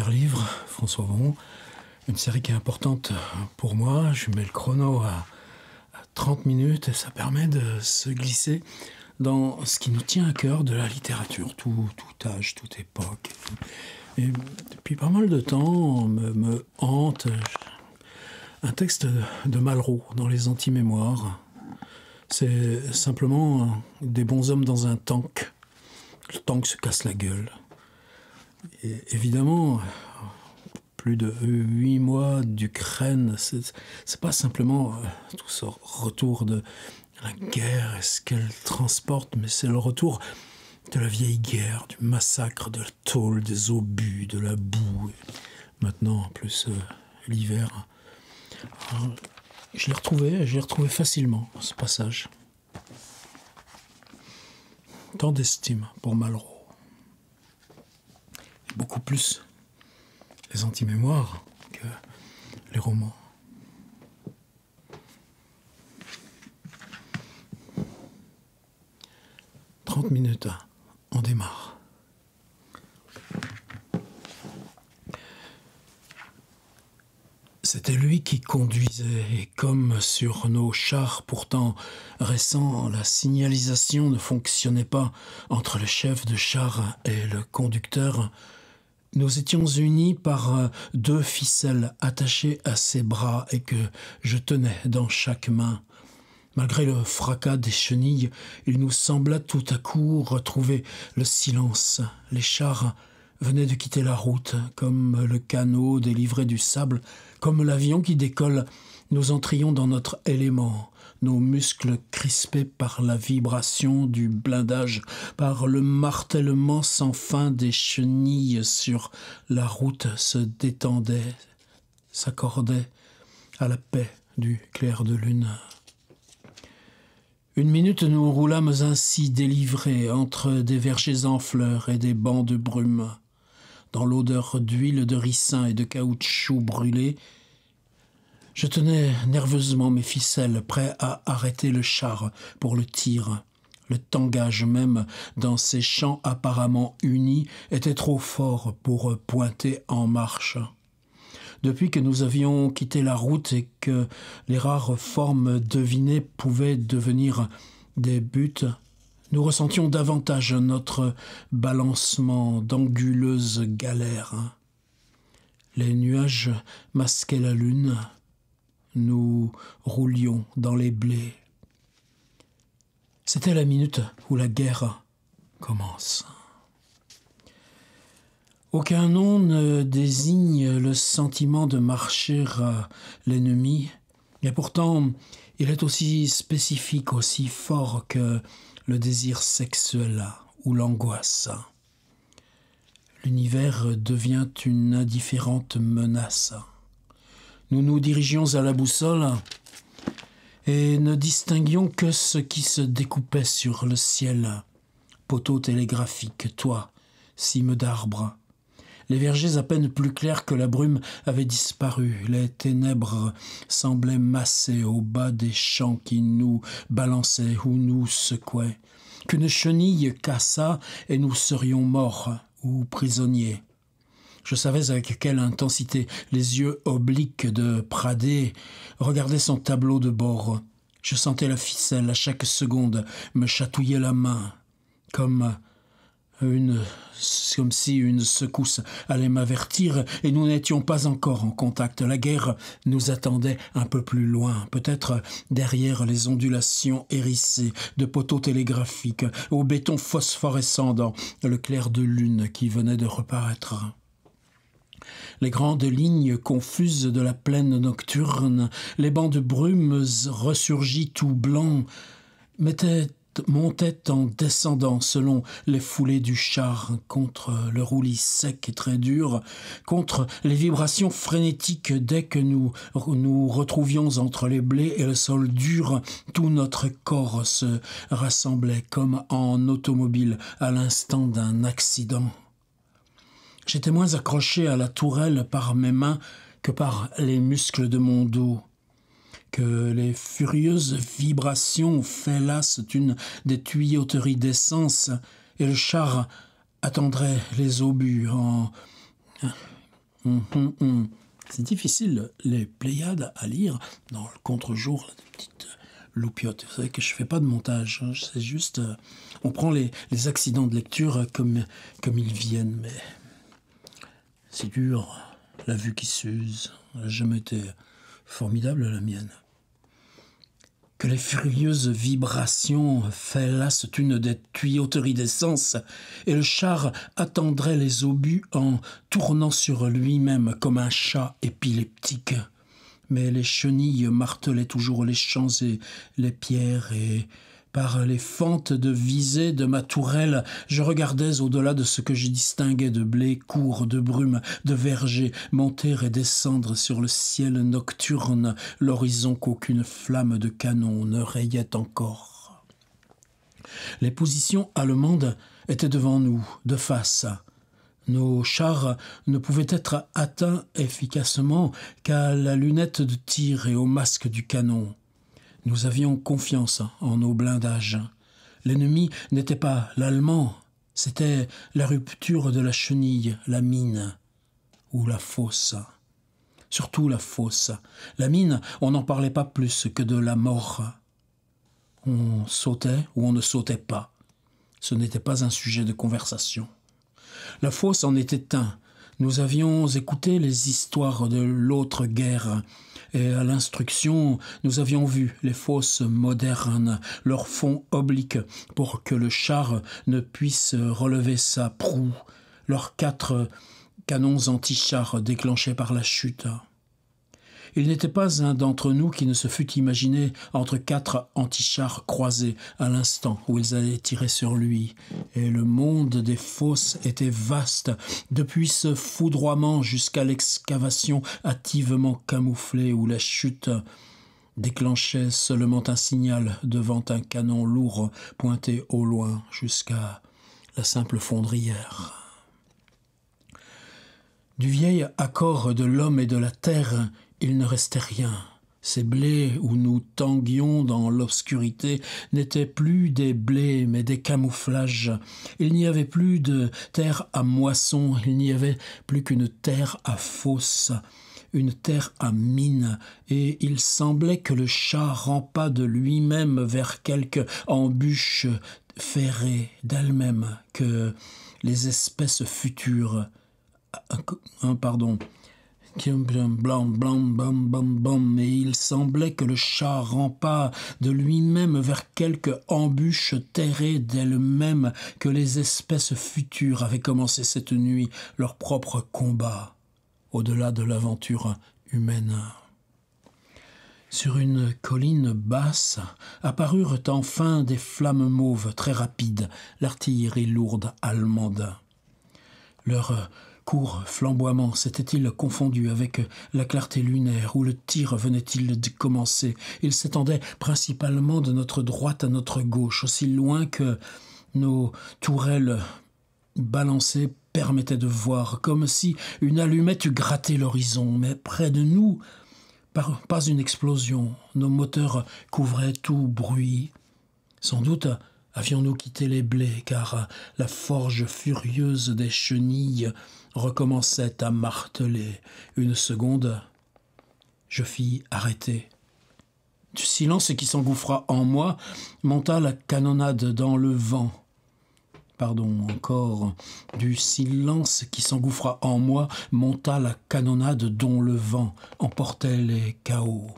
livre François Bon. Une série qui est importante pour moi. Je mets le chrono à, 30 minutes et ça permet de se glisser dans ce qui nous tient à cœur de la littérature, tout, âge, toute époque. Et depuis pas mal de temps, me, me hante un texte de Malraux dans les anti-mémoires. C'est simplement des bons hommes dans un tank. Le tank se casse la gueule évidemment, plus de huit mois d'Ukraine, c'est pas simplement euh, tout ce retour de la guerre et ce qu'elle transporte, mais c'est le retour de la vieille guerre, du massacre, de la tôle, des obus, de la boue. maintenant, en plus, euh, l'hiver. Hein, je l'ai retrouvé, je l'ai retrouvé facilement, ce passage. Tant d'estime pour Malraux beaucoup plus les anti-mémoires que les romans. 30 minutes, on démarre. C'était lui qui conduisait, et comme sur nos chars pourtant récents, la signalisation ne fonctionnait pas entre le chef de char et le conducteur, nous étions unis par euh, deux ficelles attachées à ses bras et que je tenais dans chaque main. Malgré le fracas des chenilles, il nous sembla tout à coup retrouver le silence. Les chars venaient de quitter la route, comme le canot délivré du sable, comme l'avion qui décolle. Nous entrions dans notre élément nos muscles crispés par la vibration du blindage, par le martèlement sans fin des chenilles sur la route se détendaient, s'accordaient à la paix du clair de lune. Une minute nous roulâmes ainsi délivrés entre des vergers en fleurs et des bancs de brume. Dans l'odeur d'huile de ricin et de caoutchouc brûlés, je tenais nerveusement mes ficelles, prêt à arrêter le char pour le tir. Le tangage même, dans ces champs apparemment unis, était trop fort pour pointer en marche. Depuis que nous avions quitté la route et que les rares formes devinées pouvaient devenir des buts, nous ressentions davantage notre balancement d'anguleuses galères. Les nuages masquaient la lune, nous roulions dans les blés. C'était la minute où la guerre commence. Aucun nom ne désigne le sentiment de marcher à l'ennemi, et pourtant il est aussi spécifique, aussi fort que le désir sexuel ou l'angoisse. L'univers devient une indifférente menace. Nous nous dirigions à la boussole et ne distinguions que ce qui se découpait sur le ciel. Poteau télégraphique, toi, cime d'arbres. Les vergers à peine plus clairs que la brume avaient disparu. Les ténèbres semblaient massées au bas des champs qui nous balançaient ou nous secouaient. Qu'une chenille cassa et nous serions morts ou prisonniers. Je savais avec quelle intensité les yeux obliques de Pradé regardaient son tableau de bord. Je sentais la ficelle à chaque seconde me chatouiller la main, comme comme si une secousse allait m'avertir, et nous n'étions pas encore en contact. La guerre nous attendait un peu plus loin, peut-être derrière les ondulations hérissées de poteaux télégraphiques, au béton phosphorescent dans le clair de lune qui venait de reparaître les grandes lignes confuses de la plaine nocturne, les bancs de brumes ressurgis tout blancs, montaient en descendant selon les foulées du char, contre le roulis sec et très dur, contre les vibrations frénétiques dès que nous nous retrouvions entre les blés et le sol dur, tout notre corps se rassemblait comme en automobile à l'instant d'un accident. J'étais moins accroché à la tourelle par mes mains que par les muscles de mon dos que les furieuses vibrations fêlassent une des tuyauteries d'essence et le char attendrait les obus en... Hein, hum, hum, hum. C'est difficile, les Pléiades, à lire dans le contre-jour, la petite loupiotes. Vous savez que je ne fais pas de montage, hein. c'est juste... Euh, on prend les, les, accidents de lecture comme, comme ils viennent, mais... C'est dur, la vue qui s'use, elle n'a jamais été formidable la mienne. Que les furieuses vibrations fellassent une des tuyauteries d'essence, et le char attendrait les obus en tournant sur lui-même comme un chat épileptique. Mais les chenilles martelaient toujours les champs et les pierres, et par les fentes de visée de ma tourelle, je regardais au-delà de ce que je distinguais de blé court, de brume, de vergers, monter et descendre sur le ciel nocturne, l'horizon qu'aucune flamme de canon ne rayait encore. Les positions allemandes étaient devant nous, de face. Nos chars ne pouvaient être atteints efficacement qu'à la lunette de tir et au masque du canon. Nous avions confiance en nos blindages. L'ennemi n'était pas l'allemand, c'était la rupture de la chenille, la mine ou la fosse. Surtout la fosse. La mine, on n'en parlait pas plus que de la mort. On sautait ou on ne sautait pas. Ce n'était pas un sujet de conversation. La fosse en était un, nous avions écouté les histoires de l'autre guerre et à l'instruction, nous avions vu les fosses modernes, leur fond oblique pour que le char ne puisse relever sa proue, leurs quatre canons anti-chars déclenchés par la chute. Il n'était pas un d'entre nous qui ne se fût imaginé entre quatre antichars croisés à l'instant où ils allaient tirer sur lui. Et le monde des fosses était vaste, depuis ce foudroiement jusqu'à l'excavation hâtivement camouflée où la chute déclenchait seulement un signal devant un canon lourd pointé au loin jusqu'à la simple fondrière. Du vieil accord de l'homme et de la terre, il ne restait rien. Ces blés où nous tanguions dans l'obscurité n'étaient plus des blés mais des camouflages. Il n'y avait plus de terre à moisson, il n'y avait plus qu'une terre à fosse, une terre à mine, et il semblait que le chat rampât de lui-même vers quelque embûche ferrée d'elle-même que les espèces futures. pardon et il semblait que le chat rampât de lui-même vers quelque embûche terrée d'elle-même que les espèces futures avaient commencé cette nuit leur propre combat, au-delà de l'aventure humaine. Sur une colline basse apparurent enfin des flammes mauves très rapides, l'artillerie lourde allemande. Leur court flamboiement s'était-il confondu avec la clarté lunaire où le tir venait-il de commencer Il s'étendait principalement de notre droite à notre gauche, aussi loin que nos tourelles balancées permettaient de voir, comme si une allumette eût gratté l'horizon, mais près de nous, pas une explosion, nos moteurs couvraient tout bruit. Sans doute, Avions-nous quitté les blés, car la forge furieuse des chenilles recommençait à marteler une seconde. Je fis arrêter. Du silence qui s'engouffra en moi monta la canonnade dans le vent. Pardon encore, du silence qui s'engouffra en moi monta la canonnade dont le vent emportait les chaos.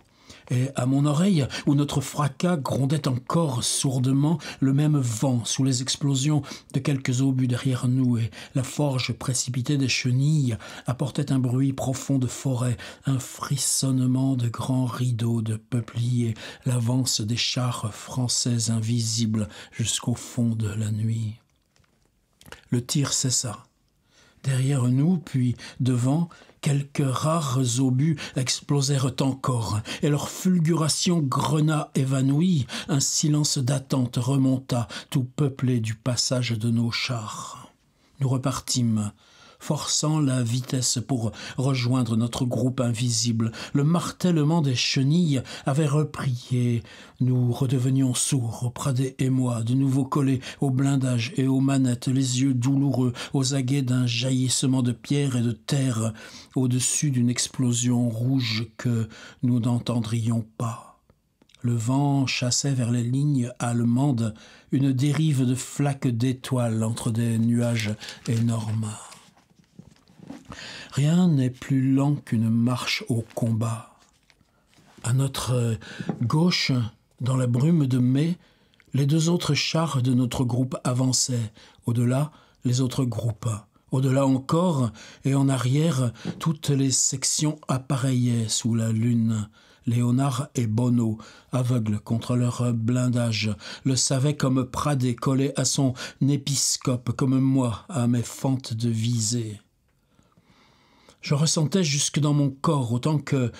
Et à mon oreille, où notre fracas grondait encore sourdement le même vent sous les explosions de quelques obus derrière nous, et la forge précipitée des chenilles apportait un bruit profond de forêt, un frissonnement de grands rideaux de peupliers, l'avance des chars français invisibles jusqu'au fond de la nuit. Le tir cessa. Derrière nous, puis devant, Quelques rares obus explosèrent encore, et leur fulguration grena évanouie. Un silence d'attente remonta, tout peuplé du passage de nos chars. Nous repartîmes, forçant la vitesse pour rejoindre notre groupe invisible. Le martèlement des chenilles avait repris nous redevenions sourds, Pradé et moi, de nouveau collés au blindage et aux manettes, les yeux douloureux, aux aguets d'un jaillissement de pierre et de terre, au-dessus d'une explosion rouge que nous n'entendrions pas. Le vent chassait vers les lignes allemandes une dérive de flaques d'étoiles entre des nuages énormes. Rien n'est plus lent qu'une marche au combat. À notre euh, gauche, dans la brume de mai, les deux autres chars de notre groupe avançaient, au-delà, les autres groupes. Au-delà encore, et en arrière, toutes les sections appareillaient sous la lune. Léonard et Bono, aveugles contre leur blindage, le savaient comme Pradé collé à son épiscope, comme moi à mes fentes de visée. Je ressentais jusque dans mon corps, autant que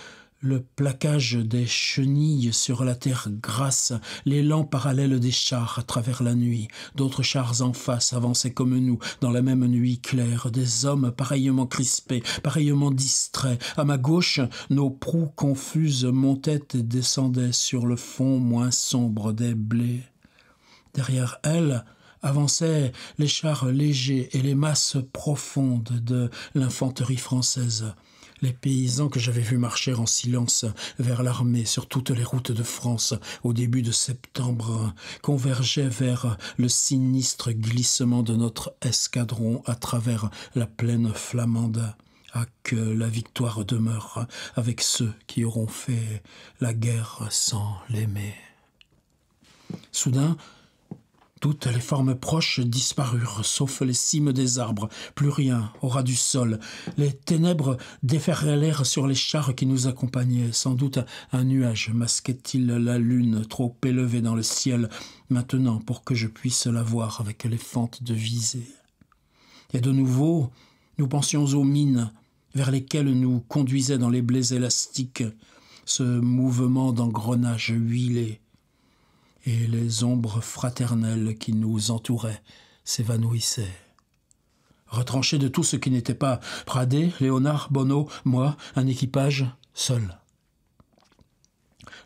le plaquage des chenilles sur la terre grasse, l'élan parallèle des chars à travers la nuit. D'autres chars en face avançaient comme nous, dans la même nuit claire, des hommes pareillement crispés, pareillement distraits. À ma gauche, nos proues confuses montaient et descendaient sur le fond moins sombre des blés. Derrière elles, avançaient les chars légers et les masses profondes de l'infanterie française. Les paysans que j'avais vus marcher en silence vers l'armée sur toutes les routes de France au début de septembre convergeaient vers le sinistre glissement de notre escadron à travers la plaine flamande. À ah, que la victoire demeure avec ceux qui auront fait la guerre sans l'aimer. Soudain, toutes les formes proches disparurent, sauf les cimes des arbres. Plus rien au ras du sol. Les ténèbres l'air sur les chars qui nous accompagnaient. Sans doute un nuage masquait-il la lune, trop élevée dans le ciel, maintenant pour que je puisse la voir avec les fentes de visée. Et de nouveau, nous pensions aux mines vers lesquelles nous conduisait dans les blés élastiques ce mouvement d'engrenage huilé et les ombres fraternelles qui nous entouraient s'évanouissaient. Retranché de tout ce qui n'était pas Pradé, Léonard, Bonneau, moi, un équipage seul.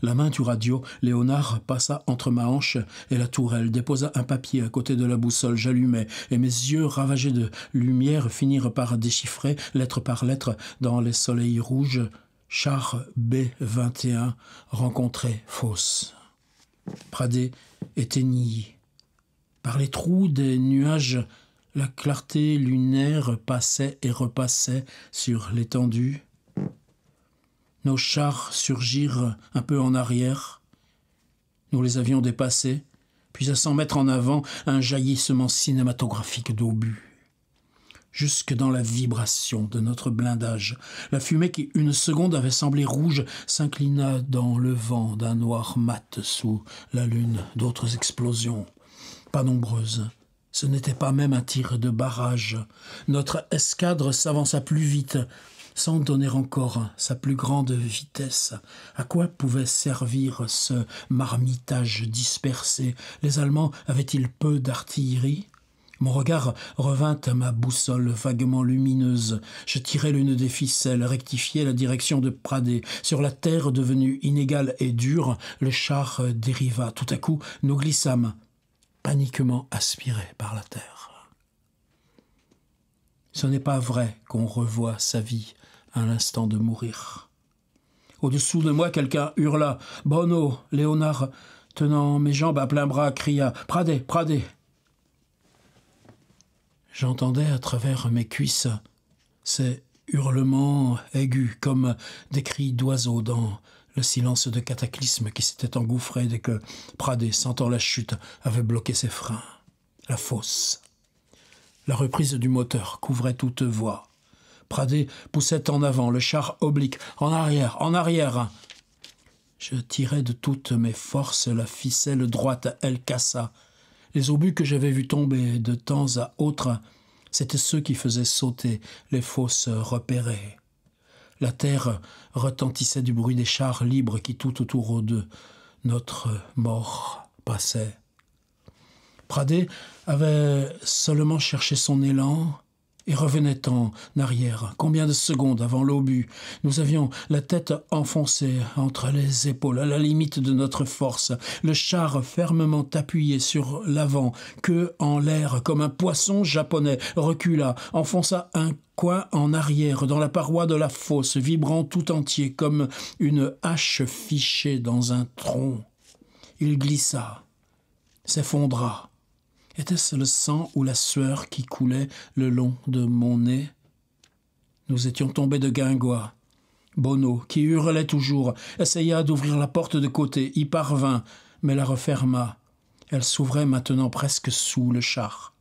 La main du radio, Léonard passa entre ma hanche et la tourelle, déposa un papier à côté de la boussole, j'allumai et mes yeux, ravagés de lumière, finirent par déchiffrer, lettre par lettre, dans les soleils rouges, char B21, rencontré fausse. Pradé était ni. Par les trous des nuages, la clarté lunaire passait et repassait sur l'étendue. Nos chars surgirent un peu en arrière. Nous les avions dépassés, puis à cent mètres en avant, un jaillissement cinématographique d'obus jusque dans la vibration de notre blindage. La fumée qui une seconde avait semblé rouge s'inclina dans le vent d'un noir mat sous la lune. D'autres explosions, pas nombreuses. Ce n'était pas même un tir de barrage. Notre escadre s'avança plus vite, sans donner encore sa plus grande vitesse. À quoi pouvait servir ce marmitage dispersé Les Allemands avaient-ils peu d'artillerie mon regard revint à ma boussole vaguement lumineuse. Je tirai l'une des ficelles, rectifiai la direction de Pradé. Sur la terre devenue inégale et dure, le char dériva. Tout à coup, nous glissâmes, paniquement aspirés par la terre. Ce n'est pas vrai qu'on revoit sa vie à l'instant de mourir. Au-dessous de moi, quelqu'un hurla. Bono, Léonard, tenant mes jambes à plein bras, cria Pradé, Pradé. J'entendais à travers mes cuisses ces hurlements aigus comme des cris d'oiseaux dans le silence de cataclysme qui s'était engouffré dès que Pradé, sentant la chute, avait bloqué ses freins. La fosse. La reprise du moteur couvrait toute voie. Pradé poussait en avant, le char oblique, en arrière, en arrière. Je tirais de toutes mes forces la ficelle droite, elle cassa. Les obus que j'avais vus tomber de temps à autre, c'étaient ceux qui faisaient sauter les fosses repérées. La terre retentissait du bruit des chars libres qui tout autour d'eux notre mort passait. Pradé avait seulement cherché son élan, et revenait en arrière. Combien de secondes avant l'obus Nous avions la tête enfoncée entre les épaules, à la limite de notre force, le char fermement appuyé sur l'avant, queue en l'air comme un poisson japonais, recula, enfonça un coin en arrière dans la paroi de la fosse, vibrant tout entier comme une hache fichée dans un tronc. Il glissa, s'effondra était-ce le sang ou la sueur qui coulait le long de mon nez Nous étions tombés de guingois. Bonneau, qui hurlait toujours, essaya d'ouvrir la porte de côté, y parvint, mais la referma. Elle s'ouvrait maintenant presque sous le char.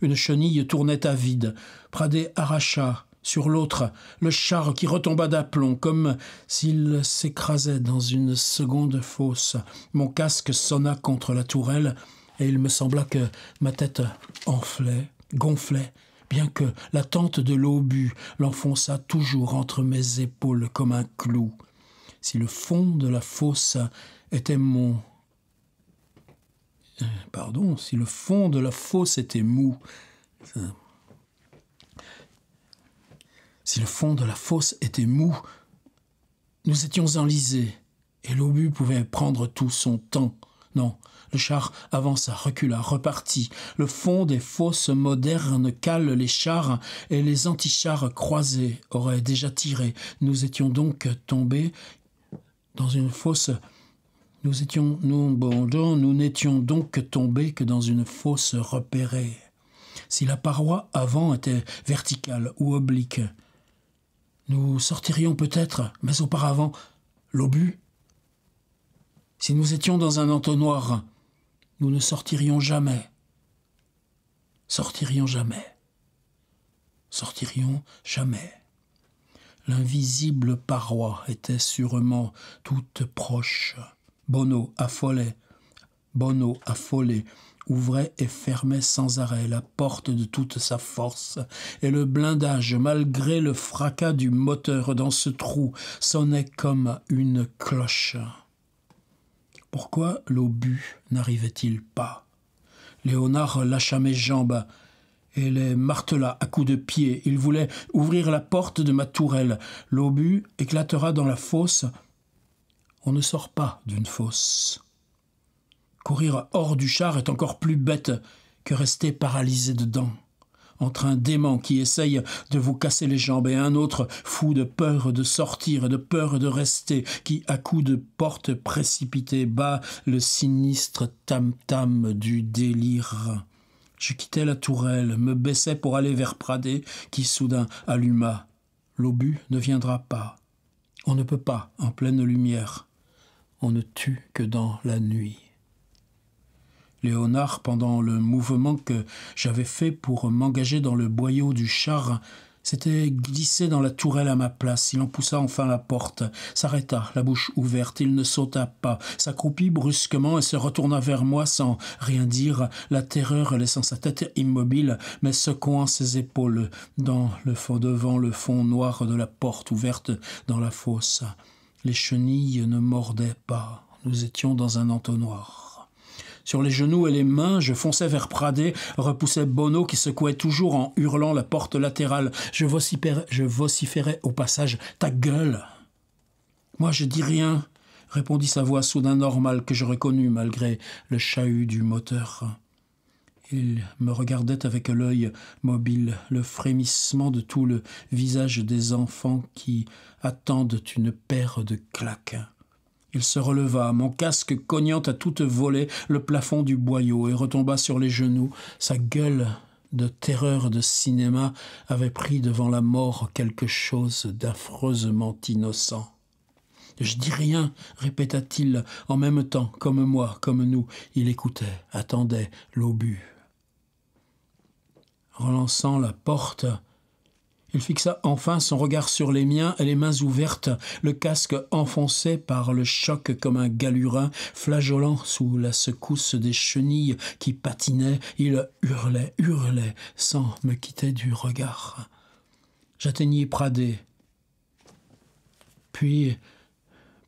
Une chenille tournait à vide. Pradé arracha, sur l'autre, le char qui retomba d'aplomb, comme s'il s'écrasait dans une seconde fosse. Mon casque sonna contre la tourelle, et il me sembla que ma tête enflait, gonflait, bien que la tente de l'obus l'enfonça toujours entre mes épaules comme un clou. Si le fond de la fosse était mon euh, pardon, si le fond de la fosse était mou, euh, si le fond de la fosse était mou, nous étions enlisés, et l'obus pouvait prendre tout son temps. Non, le char avança, recula, repartit. Le fond des fosses modernes cale les chars et les antichars croisés auraient déjà tiré. Nous étions donc tombés dans une fosse nous étions, nous, bonjour, nous n'étions donc tombés que dans une fosse repérée. Si la paroi avant était verticale ou oblique, nous sortirions peut-être, mais auparavant, l'obus. Si nous étions dans un entonnoir, nous ne sortirions jamais. Sortirions jamais. Sortirions jamais. L'invisible paroi était sûrement toute proche. Bono, affolé, Bono, affolé, ouvrait et fermait sans arrêt la porte de toute sa force, et le blindage, malgré le fracas du moteur dans ce trou, sonnait comme une cloche. Pourquoi l'obus n'arrivait-il pas Léonard lâcha mes jambes et les martela à coups de pied. Il voulait ouvrir la porte de ma tourelle. L'obus éclatera dans la fosse. On ne sort pas d'une fosse. Courir hors du char est encore plus bête que rester paralysé dedans entre un démon qui essaye de vous casser les jambes et un autre fou de peur de sortir et de peur de rester, qui à coups de porte précipitée bat le sinistre tam-tam du délire. Je quittais la tourelle, me baissais pour aller vers Pradé, qui soudain alluma. L'obus ne viendra pas. On ne peut pas en pleine lumière. On ne tue que dans la nuit. Léonard, pendant le mouvement que j'avais fait pour m'engager dans le boyau du char, s'était glissé dans la tourelle à ma place. Il en poussa enfin la porte, s'arrêta, la bouche ouverte. Il ne sauta pas, s'accroupit brusquement et se retourna vers moi sans rien dire, la terreur laissant sa tête immobile, mais secouant ses épaules dans le fond devant le fond noir de la porte ouverte dans la fosse. Les chenilles ne mordaient pas. Nous étions dans un entonnoir. Sur les genoux et les mains, je fonçais vers Pradé, repoussais Bono qui secouait toujours en hurlant la porte latérale. Je vociférais, au passage Ta gueule Moi, je dis rien, répondit sa voix soudain normale que je reconnus malgré le chahut du moteur. Il me regardait avec l'œil mobile, le frémissement de tout le visage des enfants qui attendent une paire de claques. Il se releva, mon casque cognant à toute volée le plafond du boyau et retomba sur les genoux. Sa gueule de terreur de cinéma avait pris devant la mort quelque chose d'affreusement innocent. Je dis rien, répéta-t-il en même temps, comme moi, comme nous. Il écoutait, attendait l'obus. Relançant la porte, il fixa enfin son regard sur les miens, les mains ouvertes, le casque enfoncé par le choc comme un galurin, flageolant sous la secousse des chenilles qui patinaient. Il hurlait, hurlait, sans me quitter du regard. J'atteignis Pradé, puis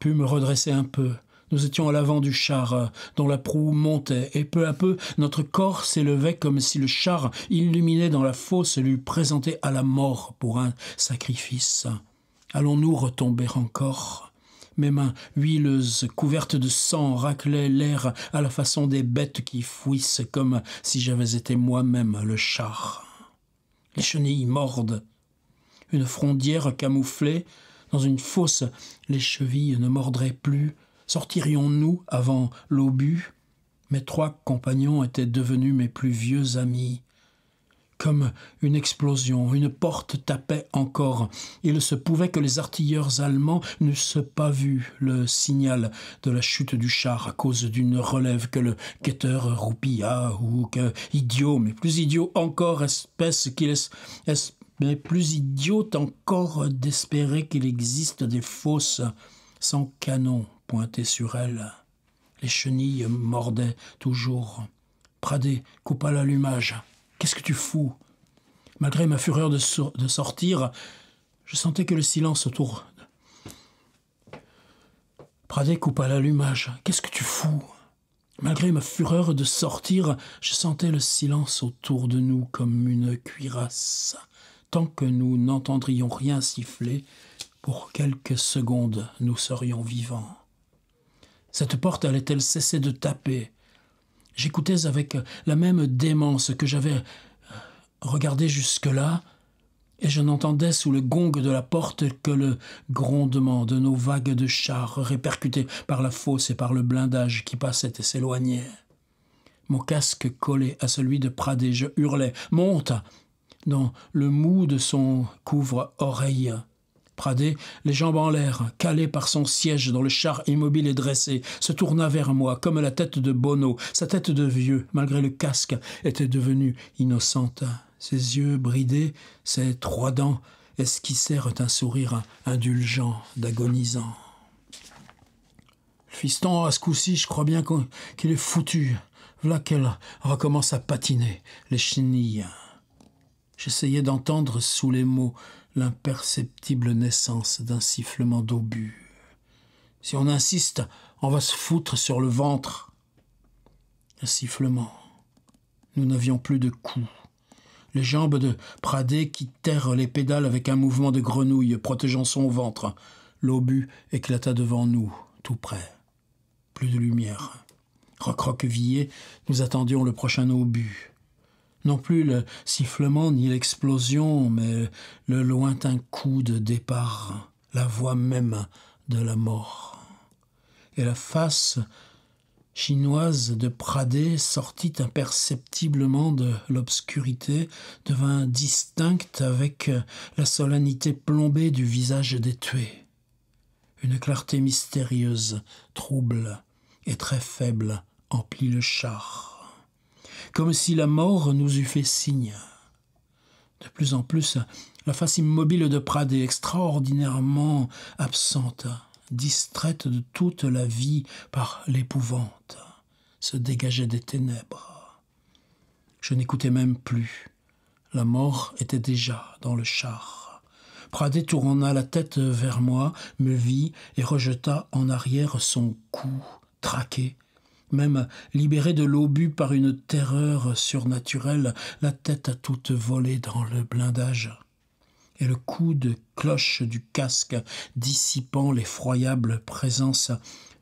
pus me redresser un peu. Nous étions à l'avant du char, euh, dont la proue montait, et peu à peu notre corps s'élevait comme si le char, illuminé dans la fosse, lui présenté à la mort pour un sacrifice. Allons-nous retomber encore mes mains huileuses, couvertes de sang, raclaient l'air à la façon des bêtes qui fouissent, comme si j'avais été moi-même le char. Les chenilles mordent. Une frondière camouflée, dans une fosse, les chevilles ne mordraient plus, Sortirions-nous avant l'obus Mes trois compagnons étaient devenus mes plus vieux amis. Comme une explosion, une porte tapait encore. Il se pouvait que les artilleurs allemands n'eussent pas vu le signal de la chute du char à cause d'une relève que le quêteur roupilla ou que, idiot, mais plus idiot encore, espèce qu'il est, mais plus idiot encore d'espérer qu'il existe des fosses sans canon pointé sur elle. Les chenilles mordaient toujours. Pradé coupa l'allumage. Qu'est-ce que tu fous Malgré ma fureur de, de, sortir, je sentais que le silence autour. Pradé coupa l'allumage. Qu'est-ce que tu fous Malgré ma fureur de sortir, je sentais le silence autour de nous comme une cuirasse, tant que nous n'entendrions rien siffler pour quelques secondes, nous serions vivants. Cette porte allait-elle cesser de taper J'écoutais avec la même démence que j'avais euh, regardé jusque-là, et je n'entendais sous le gong de la porte que le grondement de nos vagues de chars répercutées par la fosse et par le blindage qui passait et s'éloignait. Mon casque collé à celui de Pradé, je hurlais Monte dans le mou de son couvre-oreille les jambes en l'air, calé par son siège dont le char immobile et dressé, se tourna vers moi, comme la tête de Bono, sa tête de vieux, malgré le casque, était devenue innocente. Ses yeux bridés, ses trois dents, esquissèrent un sourire indulgent d'agonisant. Fiston, à ce coup-ci, je crois bien qu'il est foutu. V'là qu'elle recommence à patiner, les chenilles. J'essayais d'entendre sous les mots l'imperceptible naissance d'un sifflement d'obus. Si on insiste, on va se foutre sur le ventre. Un sifflement. Nous n'avions plus de coups. Les jambes de Pradé qui terrent les pédales avec un mouvement de grenouille, protégeant son ventre. L'obus éclata devant nous, tout près. Plus de lumière. Recroquevillés, nous attendions le prochain obus non plus le sifflement ni l'explosion, mais le lointain coup de départ, la voix même de la mort. Et la face chinoise de Pradé sortit imperceptiblement de l'obscurité, devint distincte avec la solennité plombée du visage des tués. Une clarté mystérieuse, trouble et très faible emplit le char comme si la mort nous eût fait signe. De plus en plus, la face immobile de Prade extraordinairement absente, distraite de toute la vie par l'épouvante, se dégageait des ténèbres. Je n'écoutais même plus. La mort était déjà dans le char. Pradé tourna la tête vers moi, me vit et rejeta en arrière son cou, traqué même libéré de l'obus par une terreur surnaturelle, la tête à toute volée dans le blindage, et le coup de cloche du casque dissipant l'effroyable présence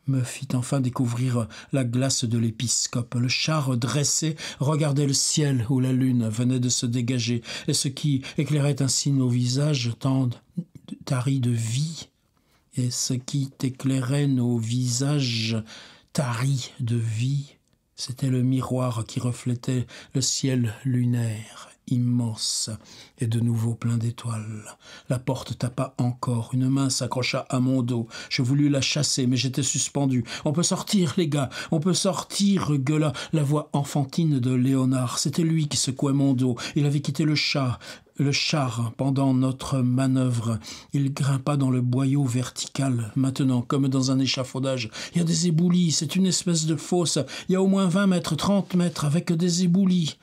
me fit enfin découvrir la glace de l'épiscope. Le char dressé regardait le ciel où la lune venait de se dégager, et ce qui éclairait ainsi nos visages tant taris de vie, et ce qui éclairait nos visages tari de vie. C'était le miroir qui reflétait le ciel lunaire immense et de nouveau plein d'étoiles. La porte tapa encore, une main s'accrocha à mon dos. Je voulus la chasser, mais j'étais suspendu. On peut sortir, les gars, on peut sortir, gueula la voix enfantine de Léonard. C'était lui qui secouait mon dos. Il avait quitté le char, le char pendant notre manœuvre. Il grimpa dans le boyau vertical, maintenant, comme dans un échafaudage. Il y a des éboulis, c'est une espèce de fosse. Il y a au moins vingt mètres, trente mètres, avec des éboulis.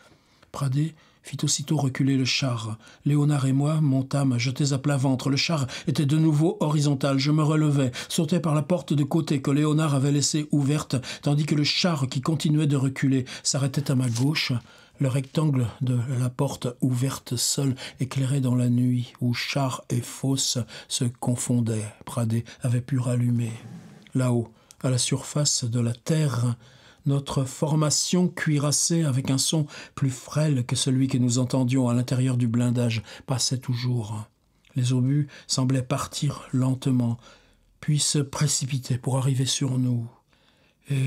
Pradé fit aussitôt reculer le char. Léonard et moi montâmes jetés à plat ventre. Le char était de nouveau horizontal. Je me relevais, sautais par la porte de côté que Léonard avait laissée ouverte, tandis que le char, qui continuait de reculer, s'arrêtait à ma gauche. Le rectangle de la porte ouverte seul éclairait dans la nuit où char et fosse se confondaient. Pradé avait pu rallumer. Là-haut, à la surface de la terre, notre formation cuirassée avec un son plus frêle que celui que nous entendions à l'intérieur du blindage passait toujours. Les obus semblaient partir lentement, puis se précipiter pour arriver sur nous. Et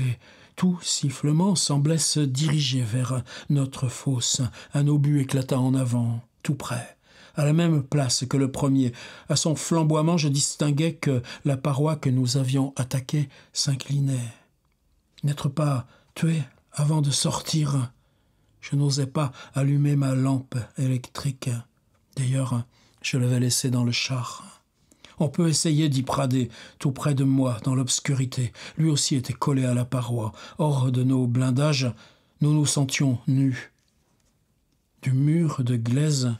tout sifflement semblait se diriger vers notre fosse. Un obus éclata en avant, tout près à la même place que le premier. À son flamboiement, je distinguais que la paroi que nous avions attaquée s'inclinait n'être pas tué avant de sortir. Je n'osais pas allumer ma lampe électrique. D'ailleurs, je l'avais laissée dans le char. On peut essayer d'y prader, tout près de moi, dans l'obscurité. Lui aussi était collé à la paroi. Hors de nos blindages, nous nous sentions nus. Du mur de glaise,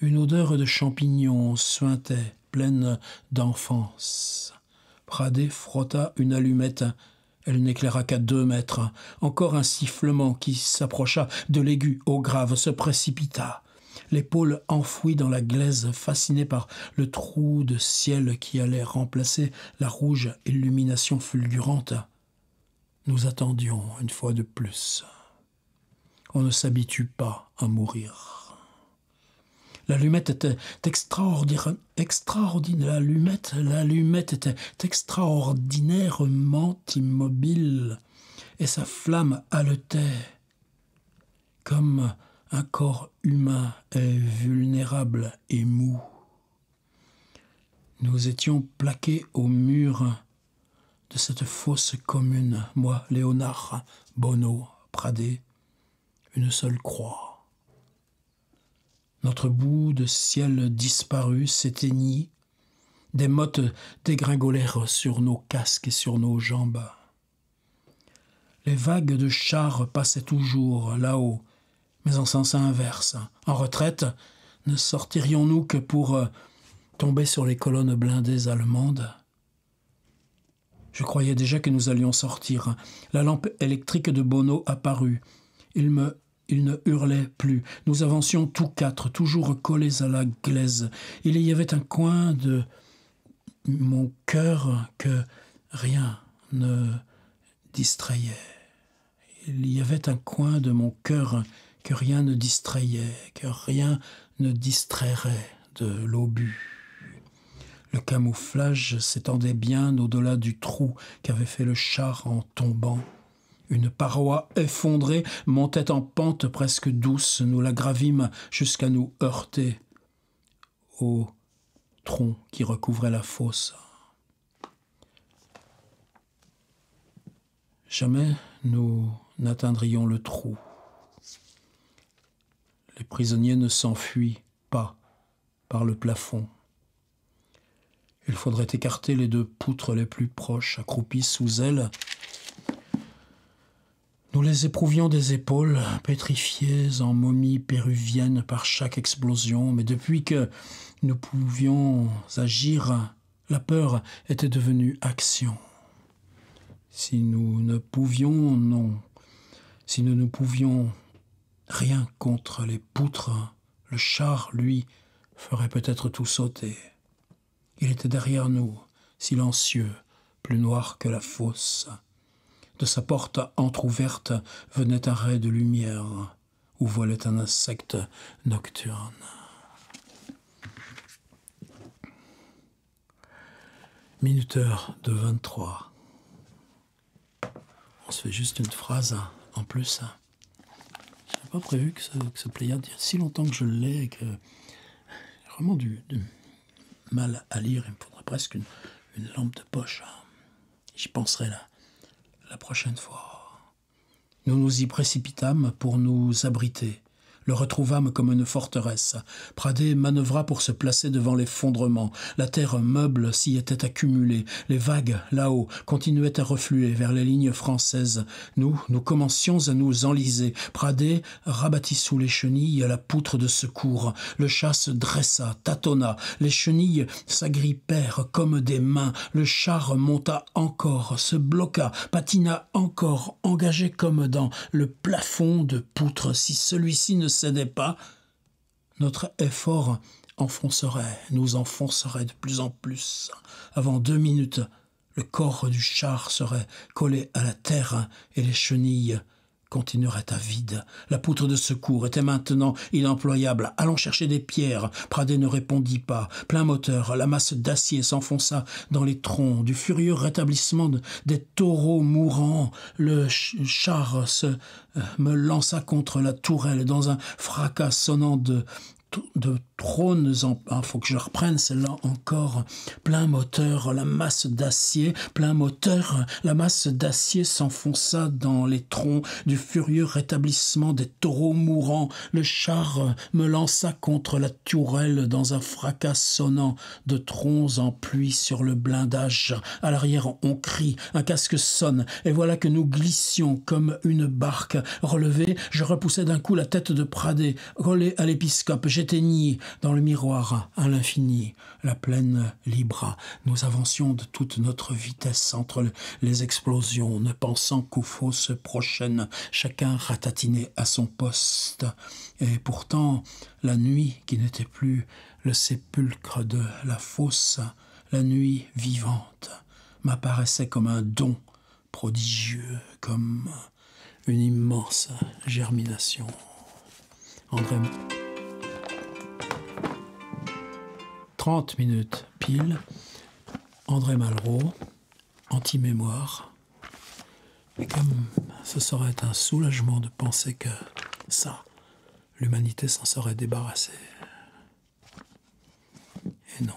une odeur de champignons suintait, pleine d'enfance. Pradé frotta une allumette elle n'éclaira qu'à deux mètres. Encore un sifflement qui s'approcha de l'aigu au grave, se précipita. L'épaule enfouie dans la glaise, fascinée par le trou de ciel qui allait remplacer la rouge illumination fulgurante. Nous attendions une fois de plus. On ne s'habitue pas à mourir. L'allumette était extraordinaire, était extraordinairement immobile et sa flamme haletait comme un corps humain est vulnérable et mou. Nous étions plaqués au mur de cette fosse commune, moi, Léonard, Bono, Pradé, une seule croix. Notre bout de ciel disparu s'éteignit. Des mottes dégringolèrent sur nos casques et sur nos jambes. Les vagues de chars passaient toujours là-haut, mais en sens inverse. En retraite, ne sortirions-nous que pour euh, tomber sur les colonnes blindées allemandes Je croyais déjà que nous allions sortir. La lampe électrique de Bono apparut. Il me il ne hurlait plus. Nous avancions tous quatre, toujours collés à la glaise. Il y avait un coin de mon cœur que rien ne distrayait. Il y avait un coin de mon cœur que rien ne distrayait, que rien ne distrairait de l'obus. Le camouflage s'étendait bien au-delà du trou qu'avait fait le char en tombant. Une paroi effondrée montait en pente presque douce, nous la gravîmes jusqu'à nous heurter au tronc qui recouvrait la fosse. Jamais nous n'atteindrions le trou. Les prisonniers ne s'enfuient pas par le plafond. Il faudrait écarter les deux poutres les plus proches, accroupies sous elles, nous les éprouvions des épaules, pétrifiées en momies péruviennes par chaque explosion, mais depuis que nous pouvions agir, la peur était devenue action. Si nous ne pouvions, non, si nous ne pouvions rien contre les poutres, le char, lui, ferait peut-être tout sauter. Il était derrière nous, silencieux, plus noir que la fosse. De sa porte entr'ouverte venait un ray de lumière où volait un insecte nocturne. Minuteur de 23. On se fait juste une phrase en plus. Je pas prévu que ce, que ce y a si longtemps que je l'ai et que j'ai vraiment du, mal à lire. Il me faudrait presque une, une lampe de poche. J'y penserai là la prochaine fois. Nous nous y précipitâmes pour nous abriter le retrouvâmes comme une forteresse. Pradé manœuvra pour se placer devant l'effondrement. La terre meuble s'y était accumulée. Les vagues, là-haut, continuaient à refluer vers les lignes françaises. Nous, nous commencions à nous enliser. Pradé rabattit sous les chenilles la poutre de secours. Le chat se dressa, tâtonna. Les chenilles s'agrippèrent comme des mains. Le char monta encore, se bloqua, patina encore, engagé comme dans le plafond de poutre. Si celui-ci ne cédait pas, notre effort enfoncerait, nous enfoncerait de plus en plus. Avant deux minutes, le corps du char serait collé à la terre et les chenilles continuerait à vide. La poutre de secours était maintenant inemployable. Allons chercher des pierres. Pradé ne répondit pas. Plein moteur, la masse d'acier s'enfonça dans les troncs. Du furieux rétablissement des taureaux mourants, le char se, euh, me lança contre la tourelle dans un fracas sonnant de de trônes en... Ah, faut que je reprenne celle-là encore. Plein moteur, la masse d'acier, plein moteur, la masse d'acier s'enfonça dans les troncs du furieux rétablissement des taureaux mourants. Le char me lança contre la tourelle dans un fracas sonnant de troncs en pluie sur le blindage. À l'arrière, on crie, un casque sonne, et voilà que nous glissions comme une barque. Relevé, je repoussais d'un coup la tête de Pradé, collée à l'épiscope j'éteignis dans le miroir à l'infini la plaine libre. Nous avancions de toute notre vitesse entre les explosions, ne pensant qu'aux fosses prochaines, chacun ratatiné à son poste. Et pourtant, la nuit qui n'était plus le sépulcre de la fosse, la nuit vivante, m'apparaissait comme un don prodigieux, comme une immense germination. André 30 minutes pile, André Malraux, anti-mémoire. Et comme ce serait un soulagement de penser que ça, l'humanité s'en serait débarrassée. Et non.